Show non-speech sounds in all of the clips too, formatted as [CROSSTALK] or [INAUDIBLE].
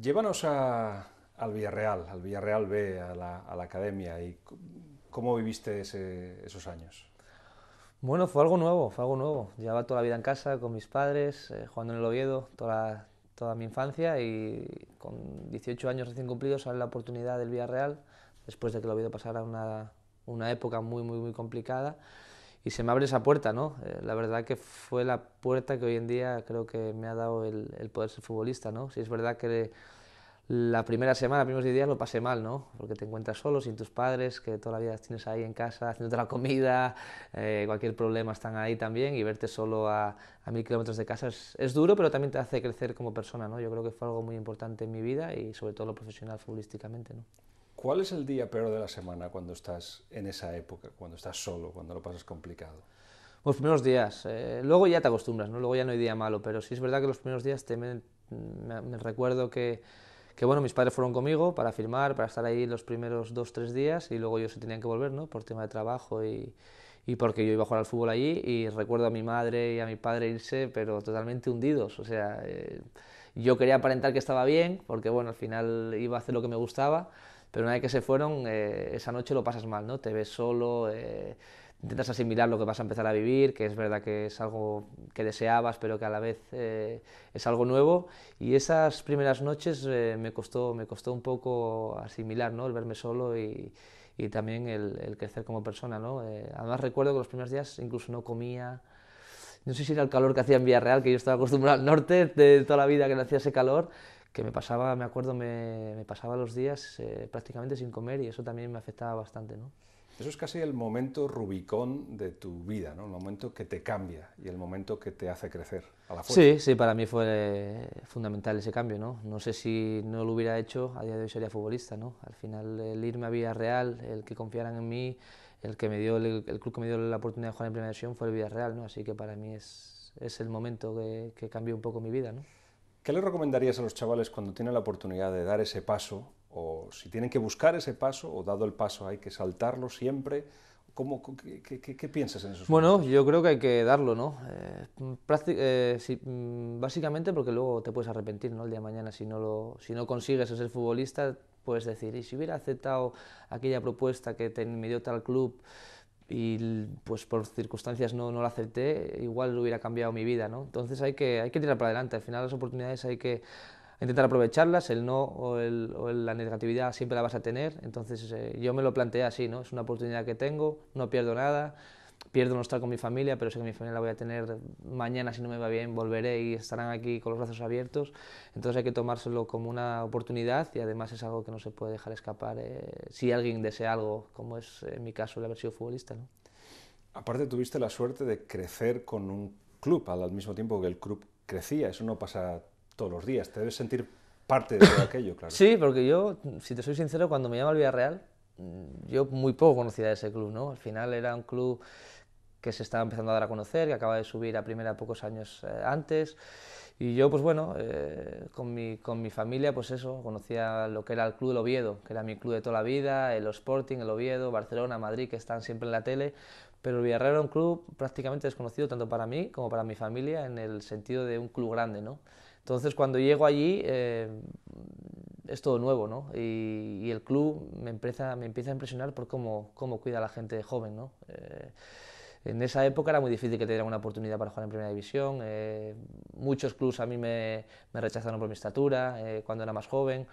Llévanos a, al Villarreal, al Villarreal B, a la, academia. y ¿Cómo viviste esos años? Bueno, fue algo nuevo, fue algo nuevo. Llevaba toda la vida en casa con mis padres, eh, jugando en el Oviedo toda, toda mi infancia y con 18 años recién cumplidos sale la oportunidad del Villarreal, después de que el Oviedo pasara una, una época muy, muy, muy complicada y se me abre esa puerta, ¿no? Eh, la verdad que fue la puerta que hoy en día creo que me ha dado el, poder ser futbolista, ¿no? Si es verdad que la primera semana, los primeros días lo pasé mal, ¿no? Porque te encuentras solo, sin tus padres, que toda la vida tienes ahí en casa, haciéndote la comida, eh, cualquier problema están ahí también, y verte solo a, mil kilómetros de casa es, es, duro, pero también te hace crecer como persona, ¿no? Yo creo que fue algo muy importante en mi vida y sobre todo lo profesional futbolísticamente, ¿no? ¿Cuál es el día peor de la semana cuando estás en esa época, cuando estás solo, cuando lo pasas complicado? Los pues primeros días. Eh, luego ya te acostumbras, ¿no? Luego ya no hay día malo, pero sí es verdad que los primeros días me, recuerdo que, que bueno, mis padres fueron conmigo para firmar, para estar ahí los primeros dos, tres días y luego ellos se tenían que volver, ¿no? Por tema de trabajo y, y, porque yo iba a jugar al fútbol allí y recuerdo a mi madre y a mi padre irse, pero totalmente hundidos, o sea, eh, yo quería aparentar que estaba bien porque, bueno, al final iba a hacer lo que me gustaba pero una vez que se fueron, eh, esa noche lo pasas mal, ¿no? Te ves solo, eh, intentas asimilar lo que vas a empezar a vivir, que es verdad que es algo que deseabas, pero que a la vez eh, es algo nuevo. Y esas primeras noches me, costó, me costó un poco asimilar, ¿no? El verme solo y, también el, el, crecer como persona, ¿no? además recuerdo que los primeros días incluso no comía, no sé si era el calor que hacía en Villarreal, que yo estaba acostumbrado al norte de toda la vida que no hacía ese calor, que me pasaba, me acuerdo, me, pasaba los días eh, prácticamente sin comer y eso también me afectaba bastante, ¿no? Eso es casi el momento Rubicón de tu vida, ¿no? El momento que te cambia y el momento que te hace crecer a la fuerza. Sí, sí, para mí fue fundamental ese cambio, ¿no? No sé si no lo hubiera hecho, a día de hoy sería futbolista, ¿no? Al final el irme a Real, el que confiaran en mí, el que me dio club que me dio la oportunidad de jugar en Primera División fue el Villarreal, ¿no? Así que para mí es, es el momento que, que cambió un poco mi vida, ¿no? ¿Qué le recomendarías a los chavales cuando tienen la oportunidad de dar ese paso? O si tienen que buscar ese paso, o dado el paso hay que saltarlo siempre, ¿Cómo, qué, piensas en eso? Bueno, yo creo que hay que darlo, ¿no? Eh, eh, mm, básicamente porque luego te puedes arrepentir, ¿no? El día de mañana, si no, lo, si no consigues ser futbolista, puedes decir, ¿y si hubiera aceptado aquella propuesta que te, me dio tal club? y pues por circunstancias no, no lo acepté, igual hubiera cambiado mi vida, ¿no? Entonces hay que, hay que tirar para adelante, al final las oportunidades hay que intentar aprovecharlas, el no o, la negatividad siempre la vas a tener, entonces eh, yo me lo planteé así, ¿no? Es una oportunidad que tengo, no pierdo nada, pierdo no estar con mi familia, pero sé que mi familia la voy a tener mañana si no me va bien, volveré y estarán aquí con los brazos abiertos. Entonces hay que tomárselo como una oportunidad y además es algo que no se puede dejar escapar eh, si alguien desea algo, como es en mi caso el haber sido futbolista. ¿no? Aparte tuviste la suerte de crecer con un club al mismo tiempo que el club crecía, eso no pasa todos los días, te debes sentir parte de [COUGHS] todo aquello, claro. Sí, porque yo, si te soy sincero, cuando me llama el Villarreal, Mm, yo muy poco conocía de ese club, ¿no? Al final era un club que se estaba empezando a dar a conocer, que acaba de subir a primera pocos años eh, antes. Y yo, pues bueno, eh, con, mi, con mi familia, pues eso, conocía lo que era el Club del Oviedo, que era mi club de toda la vida, el Sporting, el Oviedo, Barcelona, Madrid, que están siempre en la tele. Pero el Villarreal era un club prácticamente desconocido tanto para mí como para mi familia en el sentido de un club grande, ¿no? Entonces, cuando llego allí, eh, es todo nuevo, ¿no? Y, el club me empieza, a impresionar por cómo, cuida a la gente joven, ¿no? Eh, en esa época era muy difícil que te dieran una oportunidad para jugar en Primera División. Eh, muchos clubes a mí me, rechazaron por mi estatura eh, cuando era más joven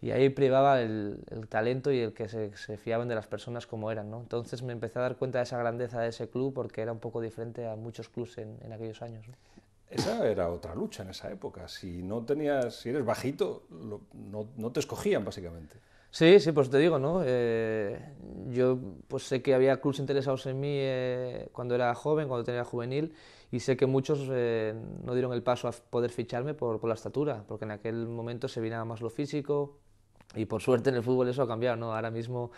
y ahí privaba el, talento y el que se, fiaban de las personas como eran. ¿no? Entonces me empecé a dar cuenta de esa grandeza de ese club porque era un poco diferente a muchos clubes en, aquellos años esa era otra lucha en esa época. Si no tenías, si eres bajito, no, no, te escogían básicamente. Sí, sí, pues te digo, ¿no? Eh, yo pues sé que había clubs interesados en mí eh, cuando era joven, cuando tenía juvenil, y sé que muchos eh, no dieron el paso a poder ficharme por, la estatura, porque en aquel momento se vinaba más lo físico, y por suerte en el fútbol eso ha cambiado, ¿no? Ahora mismo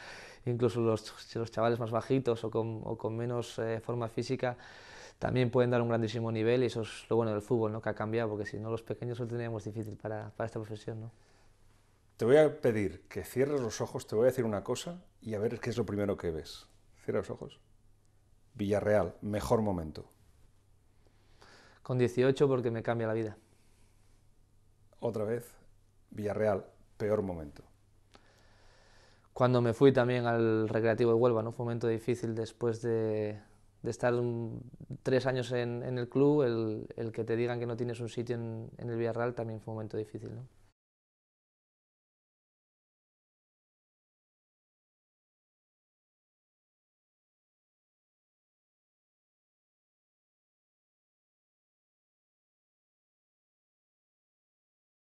incluso los, los chavales más bajitos o con, o con menos forma física también pueden dar un grandísimo nivel y eso es lo bueno del fútbol, ¿no? que ha cambiado, porque si no los pequeños lo teníamos difícil para, para esta profesión. ¿no? Te voy a pedir que cierres los ojos, te voy a decir una cosa y a ver qué es lo primero que ves. Cierra los ojos. Villarreal, mejor momento. Con 18 porque me cambia la vida. Otra vez, Villarreal, peor momento. Cuando me fui también al Recreativo de Huelva, ¿no? Fue un momento difícil después de, de estar tres años en, el club, el, que te digan que no tienes un sitio en, en el Villarreal también fue un momento difícil. ¿no?